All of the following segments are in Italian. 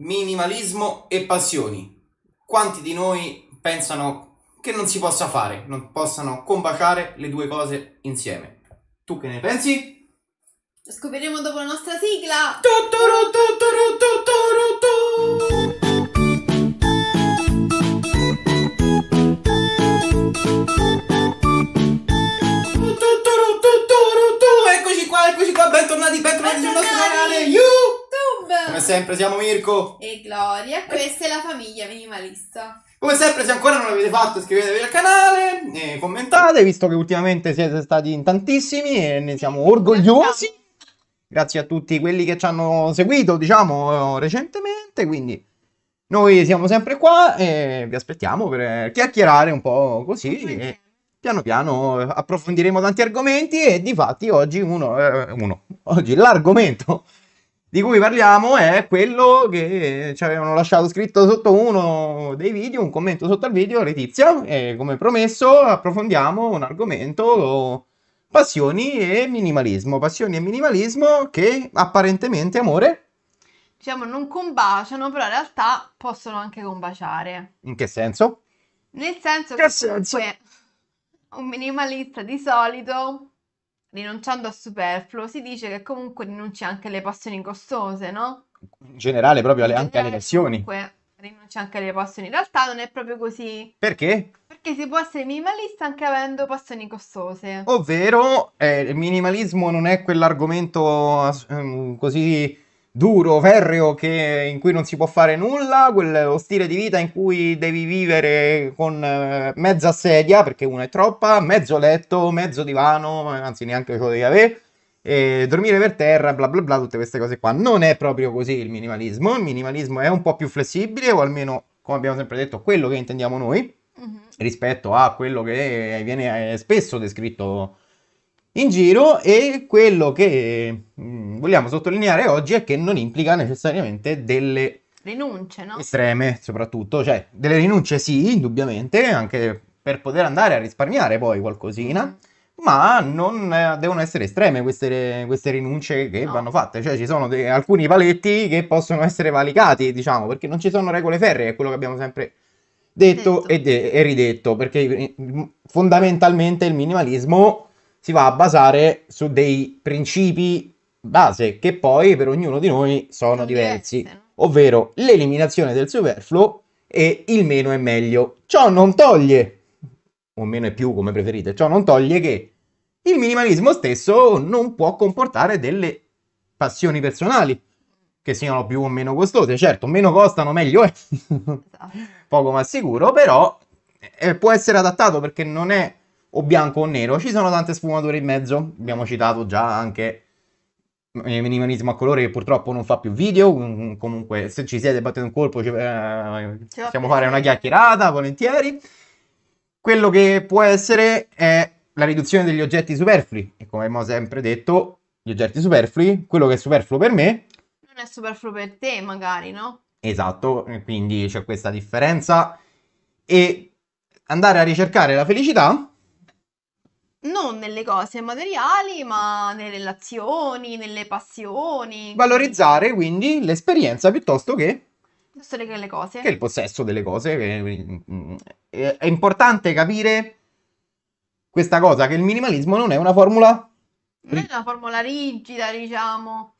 minimalismo e passioni. Quanti di noi pensano che non si possa fare, non possano combaciare le due cose insieme? Tu che ne pensi? Lo scopriremo dopo la nostra sigla. Tuturu, tuturu, tuturu, Eccoci qua, eccoci qua, bentornati, bentornati, bentornati come sempre siamo Mirko e Gloria, questa è la famiglia minimalista. Come sempre, se ancora non l'avete fatto, iscrivetevi al canale commentate, visto che ultimamente siete stati in tantissimi e ne siamo orgogliosi. Grazie a tutti quelli che ci hanno seguito, diciamo, recentemente, quindi noi siamo sempre qua e vi aspettiamo per chiacchierare un po' così e piano piano approfondiremo tanti argomenti e di fatti oggi uno, eh, uno oggi l'argomento di cui parliamo è quello che ci avevano lasciato scritto sotto uno dei video, un commento sotto al video, Letizia, e come promesso approfondiamo un argomento passioni e minimalismo, passioni e minimalismo che apparentemente amore diciamo non combaciano, però in realtà possono anche combaciare. In che senso? Nel senso che, che senso? un minimalista di solito rinunciando a superfluo, si dice che comunque rinunci anche alle passioni costose, no? In generale, proprio alle, In anche alle lesioni. Comunque, rinuncia anche alle passioni. In realtà non è proprio così. Perché? Perché si può essere minimalista anche avendo passioni costose. Ovvero, eh, il minimalismo non è quell'argomento eh, così duro, ferreo, che, in cui non si può fare nulla, quello stile di vita in cui devi vivere con eh, mezza sedia, perché una è troppa, mezzo letto, mezzo divano, anzi neanche quello devi avere, e dormire per terra, bla bla bla, tutte queste cose qua. Non è proprio così il minimalismo, il minimalismo è un po' più flessibile, o almeno, come abbiamo sempre detto, quello che intendiamo noi, mm-hmm. rispetto a quello che viene eh, spesso descritto in giro e quello che mh, mm, vogliamo sottolineare oggi è che non implica necessariamente delle rinunce, no? Estreme, soprattutto, cioè delle rinunce sì, indubbiamente, anche per poter andare a risparmiare poi qualcosina. Mm. Ma non eh, devono essere estreme queste, queste rinunce che no. vanno fatte, cioè ci sono de- alcuni paletti che possono essere valicati, diciamo, perché non ci sono regole ferree, è quello che abbiamo sempre detto, detto. E, de- e ridetto, perché fondamentalmente il minimalismo si va a basare su dei principi base che poi per ognuno di noi sono diversi, ovvero l'eliminazione del superfluo e il meno è meglio. Ciò non toglie, o meno è più come preferite, ciò non toglie che il minimalismo stesso non può comportare delle passioni personali, che siano più o meno costose. Certo, meno costano meglio è, esatto. poco ma sicuro, però eh, può essere adattato perché non è o bianco o nero, ci sono tante sfumature in mezzo, abbiamo citato già anche il minimalismo a colore che purtroppo non fa più video, comunque se ci siete battete un colpo ci, eh, ci possiamo fare una chiacchierata volentieri. Quello che può essere è la riduzione degli oggetti superflui e come abbiamo sempre detto, gli oggetti superflui, quello che è superfluo per me... Non è superfluo per te magari, no? Esatto, quindi c'è questa differenza e andare a ricercare la felicità non nelle cose materiali, ma nelle relazioni, nelle passioni. Valorizzare quindi l'esperienza piuttosto che... Piuttosto che le cose. Che il possesso delle cose. Mm, mm, è importante capire questa cosa, che il minimalismo non è una formula... Non è una formula rigida, diciamo.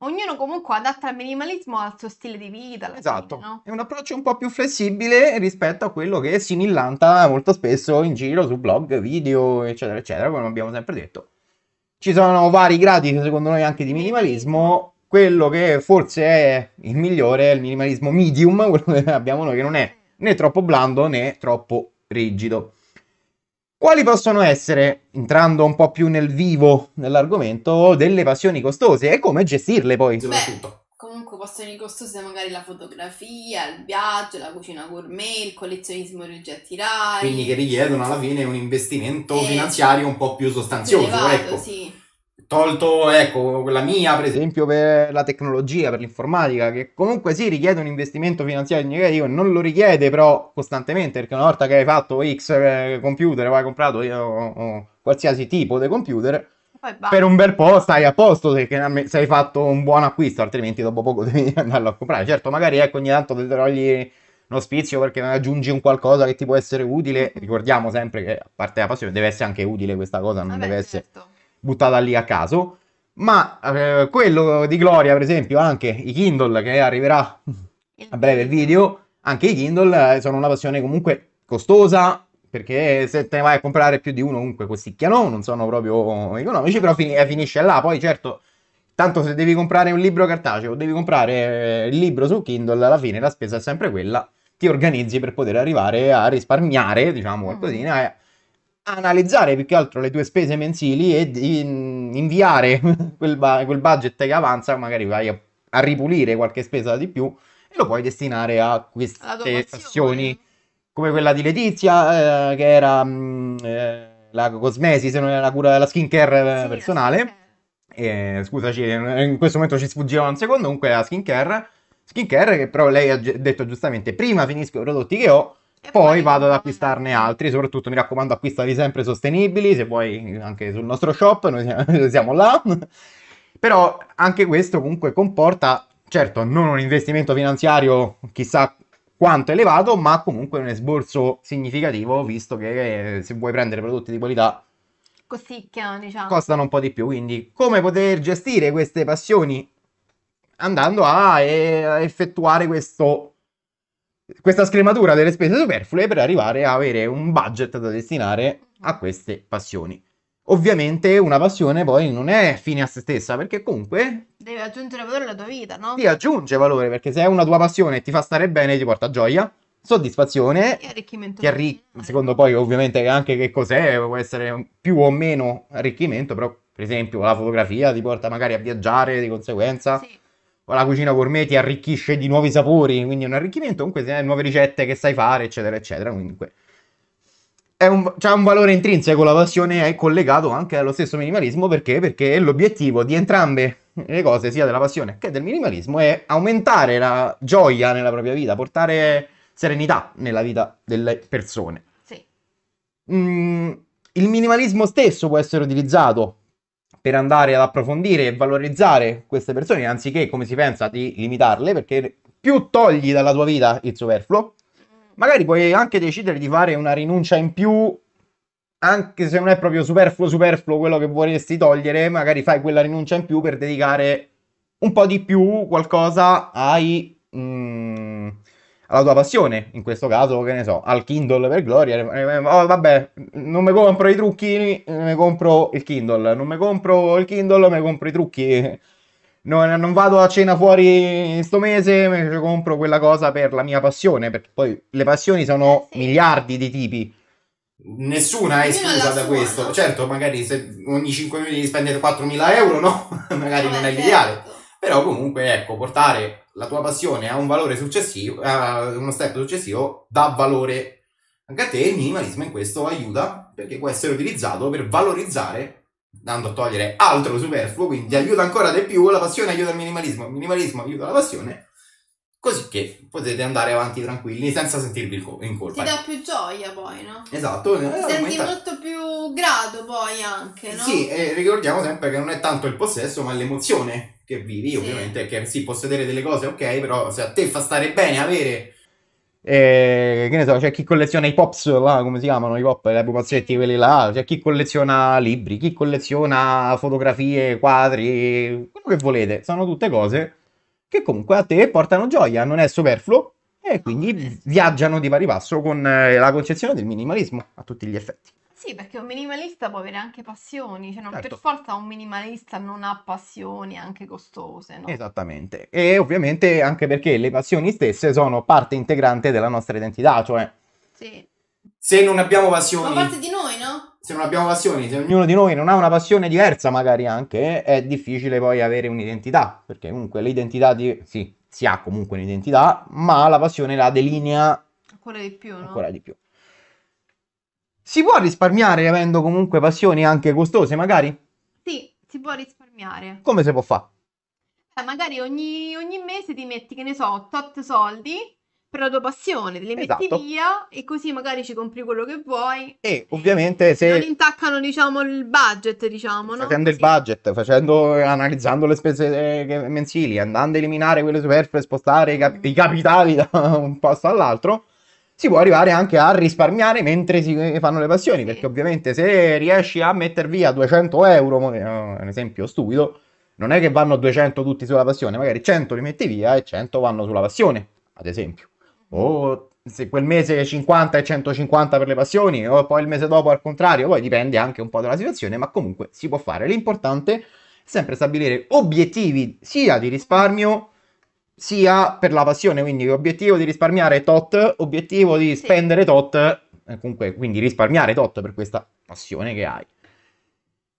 Ognuno comunque adatta il minimalismo al suo stile di vita. Esatto, fine, no? è un approccio un po' più flessibile rispetto a quello che si millanta molto spesso in giro su blog, video, eccetera, eccetera, come abbiamo sempre detto. Ci sono vari gradi, secondo noi, anche di minimalismo. Quello che forse è il migliore è il minimalismo medium, quello che abbiamo noi, che non è né troppo blando né troppo rigido. Quali possono essere, entrando un po' più nel vivo dell'argomento, delle passioni costose e come gestirle poi? Soprattutto. Comunque passioni costose magari la fotografia, il viaggio, la cucina gourmet, il collezionismo di oggetti rari. Quindi che richiedono alla fine un investimento eh, finanziario un po' più sostanzioso. Elevato, ecco. sì. Tolto, ecco, quella mia, per esempio, per la tecnologia, per l'informatica, che comunque sì richiede un investimento finanziario negativo, non lo richiede però costantemente, perché una volta che hai fatto X eh, computer, hai comprato io, oh, qualsiasi tipo di computer, per un bel po' stai a posto se, hai fatto un buon acquisto, altrimenti dopo poco devi andarlo a comprare. Certo, magari ecco, ogni tanto ti togli uno spizio perché aggiungi un qualcosa che ti può essere utile. Mm-hmm. Ricordiamo sempre che, a parte la passione, deve essere anche utile questa cosa, non Vabbè, deve certo. essere buttata lì a caso. Ma eh, quello di Gloria, per esempio, anche i Kindle che arriverà a breve video, anche i Kindle eh, sono una passione comunque costosa perché se te ne vai a comprare più di uno comunque costicchiano, non sono proprio economici, però fin- finisce là. Poi certo, tanto se devi comprare un libro cartaceo o devi comprare eh, il libro su Kindle, alla fine la spesa è sempre quella, ti organizzi per poter arrivare a risparmiare, diciamo, qualcosina. Eh analizzare più che altro le tue spese mensili e inviare quel, ba- quel budget che avanza, magari vai a, a, ripulire qualche spesa di più e lo puoi destinare a queste passioni come quella di Letizia eh, che era mh, mm, eh, la cosmesi, se non è la cura della skincare eh, sì, personale. Eh, scusaci, in questo momento ci sfuggiva un secondo, comunque la skin care che però lei ha detto giustamente prima finisco i prodotti che ho poi vado ad acquistarne altri. Soprattutto mi raccomando, acquistali sempre sostenibili. Se vuoi, anche sul nostro shop, noi siamo là. Però anche questo comunque comporta, certo, non un investimento finanziario chissà quanto elevato, ma comunque un esborso significativo, visto che eh, se vuoi prendere prodotti di qualità costicchiano, diciamo. Costano un po' di più, quindi come poter gestire queste passioni andando a, eh, a effettuare questo questa scrematura delle spese superflue per arrivare a avere un budget da destinare a queste passioni. Ovviamente una passione poi non è fine a se stessa, perché comunque... Deve aggiungere valore alla tua vita, no? Ti aggiunge valore, perché se è una tua passione e ti fa stare bene, ti porta gioia, soddisfazione... E arricchimento. Ti arri- secondo poi ovviamente anche che cos'è, può essere più o meno arricchimento, però per esempio la fotografia ti porta magari a viaggiare di conseguenza. Sì la cucina gourmet ti arricchisce di nuovi sapori, quindi è un arricchimento, comunque se hai nuove ricette che sai fare, eccetera, eccetera. Comunque c'è un, un valore intrinseco, la passione è collegato anche allo stesso minimalismo perché? Perché l'obiettivo di entrambe le cose, sia della passione che del minimalismo, è aumentare la gioia nella propria vita, portare serenità nella vita delle persone. Sì. Mm, il minimalismo stesso può essere utilizzato per andare ad approfondire e valorizzare queste persone, anziché, come si pensa, di limitarle, perché più togli dalla tua vita il superfluo, magari puoi anche decidere di fare una rinuncia in più, anche se non è proprio superfluo, superfluo quello che vorresti togliere, magari fai quella rinuncia in più per dedicare un po' di più qualcosa ai... Mh, mm, alla tua passione, in questo caso, che ne so, al Kindle per Gloria, eh, eh, eh, oh, vabbè, non mi compro i trucchi, mi compro il Kindle, non mi compro il Kindle, mi compro i trucchi, non, non vado a cena fuori sto mese, mi compro quella cosa per la mia passione, perché poi le passioni sono miliardi di tipi. Nessuna è esclusa da questo, certo, magari se ogni 5 minuti spendete 4.000 euro, no, magari non è l'ideale, certo. però comunque ecco, portare la tua passione ha un valore successivo, ha uno step successivo, dà valore anche a te. Il minimalismo in questo aiuta perché può essere utilizzato per valorizzare, andando a togliere altro superfluo, quindi aiuta ancora di più. La passione aiuta il minimalismo, il minimalismo aiuta la passione Così che potete andare avanti tranquilli senza sentirvi in colpa. Ti dà più gioia poi, no? Esatto. Eh, Ti senti aumenta... molto più grado poi anche, no? Sì, e ricordiamo sempre che non è tanto il possesso ma l'emozione che vivi, sì. ovviamente, che sì, possedere delle cose, ok, però se a te fa stare bene avere... Eh, che ne so, c'è cioè chi colleziona i pops, là, come si chiamano i pop, i pupazzetti quelli là, c'è cioè chi colleziona libri, chi colleziona fotografie, quadri, quello che volete, sono tutte cose che comunque a te portano gioia, non è superfluo e quindi viaggiano di pari passo con eh, la concezione del minimalismo a tutti gli effetti. Sì, perché un minimalista può avere anche passioni, cioè non certo. per forza un minimalista non ha passioni anche costose, no? Esattamente, e ovviamente anche perché le passioni stesse sono parte integrante della nostra identità, cioè... Sì. Se non abbiamo passioni... Sono parte di noi, no? se non abbiamo passioni, se ognuno di noi non ha una passione diversa magari anche, è difficile poi avere un'identità, perché comunque l'identità di... sì, si ha comunque un'identità, ma la passione la delinea ancora di più, no? di più. Si può risparmiare avendo comunque passioni anche costose magari? Sì, si può risparmiare. Come si può fare? Eh, magari ogni, ogni mese ti metti, che ne so, tot soldi tua passione, le metti Esatto. via e così magari ci compri quello che vuoi. E ovviamente se... Non intaccano, diciamo, il budget, diciamo, no? facendo il budget, facendo, analizzando le spese eh, mensili, andando a eliminare quelle superflue spostare i, cap- i capitali da un posto all'altro, si può arrivare anche a risparmiare mentre si eh, fanno le passioni, Sì. perché ovviamente se riesci a metter via 200 euro, mo- eh, un esempio stupido, non è che vanno 200 tutti sulla passione, magari 100 li metti via e 100 vanno sulla passione, ad esempio o se quel mese 50 e 150 per le passioni o poi il mese dopo al contrario, poi dipende anche un po' dalla situazione, ma comunque si può fare. L'importante è sempre stabilire obiettivi sia di risparmio sia per la passione, quindi obiettivo di risparmiare tot, obiettivo di spendere tot, eh, comunque quindi risparmiare tot per questa passione che hai.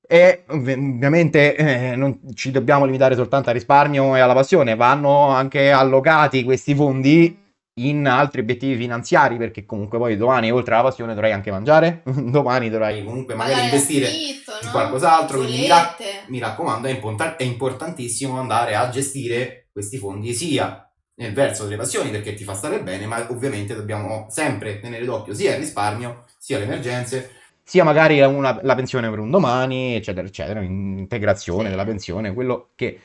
E ovviamente eh, non ci dobbiamo limitare soltanto al risparmio e alla passione, vanno anche allocati questi fondi in altri obiettivi finanziari, perché comunque poi domani, oltre alla passione, dovrai anche mangiare, domani dovrai comunque magari investire affitto, in no? qualcos'altro, quindi mi, ra- mi raccomando, è, import- è, importantissimo andare a gestire questi fondi sia nel verso delle passioni perché ti fa stare bene, ma ovviamente dobbiamo sempre tenere d'occhio sia il risparmio, sia le emergenze, sia magari una, la pensione per un domani, eccetera, eccetera, integrazione sì. della pensione, quello che,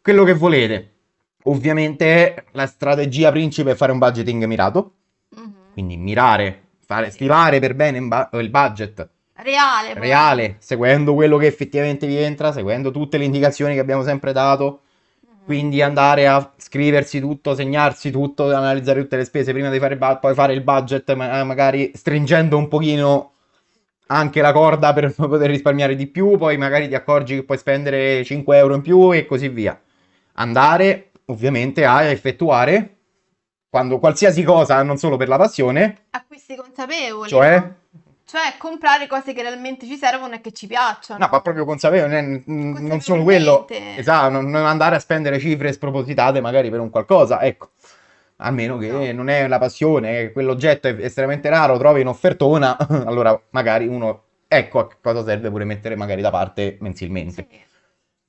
quello che volete. Ovviamente la strategia principe è fare un budgeting mirato, mm-hmm. quindi mirare, fare, stimare per bene ba- il budget. Reale, reale. seguendo quello che effettivamente vi entra, seguendo tutte le indicazioni che abbiamo sempre dato. Mhm. Quindi andare a scriversi tutto, segnarsi tutto, analizzare tutte le spese prima di fare, ba- poi fare il budget, ma- eh, magari stringendo un pochino anche la corda per poter risparmiare di più, poi magari ti accorgi che puoi spendere 5 euro in più e così via. Andare ovviamente a effettuare quando qualsiasi cosa, non solo per la passione. Acquisti consapevoli. Cioè? Cioè comprare cose che realmente ci servono e che ci piacciono. No, ma proprio consapevole, non solo quello. Esatto, non andare a spendere cifre spropositate magari per un qualcosa, ecco. A meno che no. non è la passione, quell'oggetto è estremamente raro, trovi in offertona, allora magari uno... Ecco a cosa serve pure mettere magari da parte mensilmente. Sì.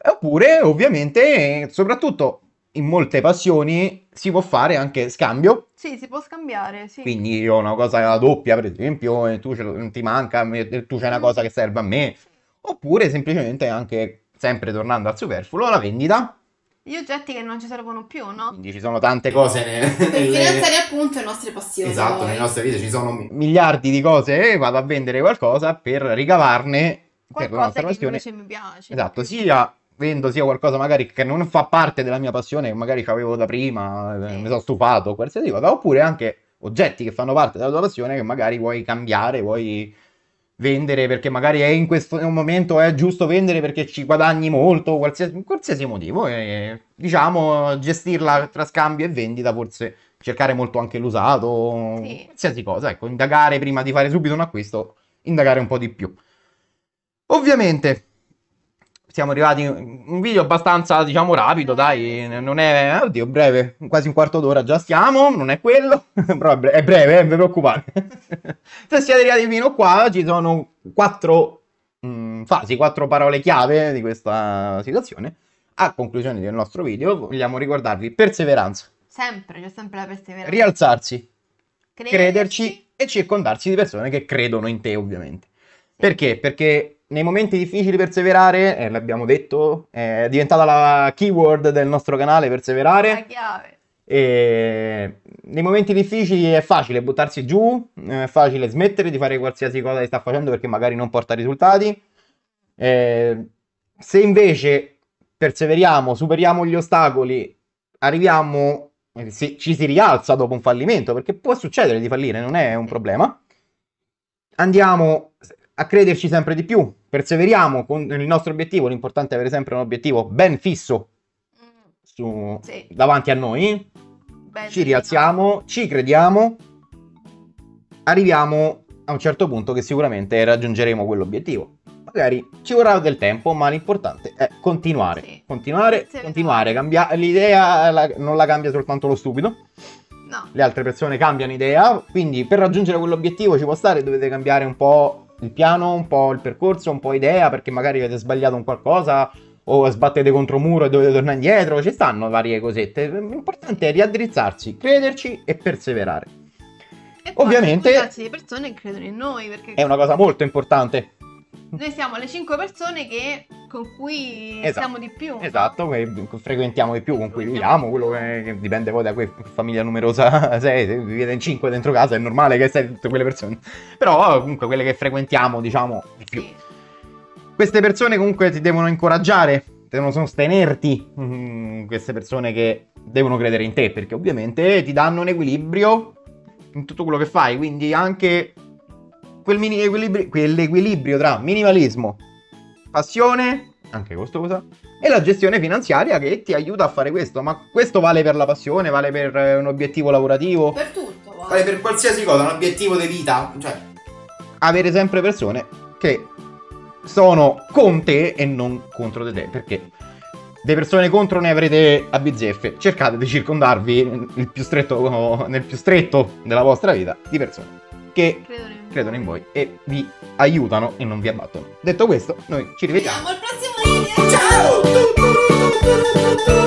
Oppure, ovviamente, soprattutto in molte passioni si può fare anche scambio. Sì, si può scambiare, sì. Quindi io ho una cosa doppia, per esempio, e tu ce, ti manca, e tu c'è una mm. cosa che serve a me. Oppure semplicemente anche, sempre tornando al superfluo, la vendita. Gli oggetti che non ci servono più, no? Quindi ci sono tante cose. Ne, per nelle... finanziare appunto le nostre passioni. Esatto, nelle nostre vite ci sono miliardi di cose e eh, vado a vendere qualcosa per ricavarne qualcosa per la nostra passione. invece mi piace. Esatto, sia vendo sia qualcosa magari che non fa parte della mia passione, che magari avevo da prima, eh, sì. mi sono stufato, qualsiasi cosa, oppure anche oggetti che fanno parte della tua passione che magari vuoi cambiare, vuoi vendere perché magari è in questo momento è giusto vendere perché ci guadagni molto, qualsiasi, qualsiasi motivo. E, diciamo, gestirla tra scambio e vendita, forse cercare molto anche l'usato, sì. qualsiasi cosa. Ecco, indagare prima di fare subito un acquisto, indagare un po' di più. Ovviamente siamo arrivati in un video abbastanza, diciamo, rapido, dai, non è, oddio, breve, quasi un quarto d'ora già stiamo, non è quello, però è breve, eh, non vi preoccupate. Se siete arrivati fino qua, ci sono quattro mh, mm, fasi, quattro parole chiave di questa situazione. A conclusione del nostro video, vogliamo ricordarvi perseveranza. Sempre, c'è sempre la perseveranza. Rialzarsi, crederci, crederci e circondarsi di persone che credono in te, ovviamente. Perché? Perché nei momenti difficili perseverare, eh, l'abbiamo detto, è diventata la keyword del nostro canale perseverare. La chiave. E nei momenti difficili è facile buttarsi giù, è facile smettere di fare qualsiasi cosa che sta facendo perché magari non porta risultati. Eh, se invece perseveriamo, superiamo gli ostacoli, arriviamo, eh, si, ci si rialza dopo un fallimento, perché può succedere di fallire, non è un problema. Andiamo, a crederci sempre di più, perseveriamo con il nostro obiettivo, l'importante è avere sempre un obiettivo ben fisso su, sì. davanti a noi, ben ci rialziamo, ci crediamo, arriviamo a un certo punto che sicuramente raggiungeremo quell'obiettivo. Magari ci vorrà del tempo, ma l'importante è continuare, sì. continuare, Se continuare, cambia- l'idea la, non la cambia soltanto lo stupido. No. Le altre persone cambiano idea, quindi per raggiungere quell'obiettivo ci può stare, dovete cambiare un po' il piano, un po' il percorso, un po' idea, perché magari avete sbagliato un qualcosa o sbattete contro un muro e dovete tornare indietro, ci stanno varie cosette. L'importante è riaddrizzarsi, crederci e perseverare. E poi, Ovviamente... Grazie alle persone credono in noi, perché... È una cosa molto importante noi siamo le 5 persone che, con cui esatto. siamo di più. Esatto, che frequentiamo di più, con cui viviamo, quello che, dipende poi da quella famiglia numerosa sei, se vivete in 5 dentro casa è normale che sei tutte quelle persone, però comunque quelle che frequentiamo diciamo di più. Sì. Queste persone comunque ti devono incoraggiare, devono sostenerti, mm, queste persone che devono credere in te, perché ovviamente ti danno un equilibrio in tutto quello che fai, quindi anche quel mini equilibri- quell'equilibrio tra minimalismo, passione, anche costosa, e la gestione finanziaria che ti aiuta a fare questo. Ma questo vale per la passione, vale per eh, un obiettivo lavorativo. Per tutto. Vale, vale per qualsiasi cosa, un obiettivo di vita. Cioè... Avere sempre persone che sono con te e non contro di te, perché le persone contro ne avrete a bizzeffe. Cercate di circondarvi nel più stretto, nel più stretto della vostra vita di persone che credono in, credono in voi e vi aiutano e non vi abbattono. Detto questo, noi ci rivediamo al prossimo video. Ciao!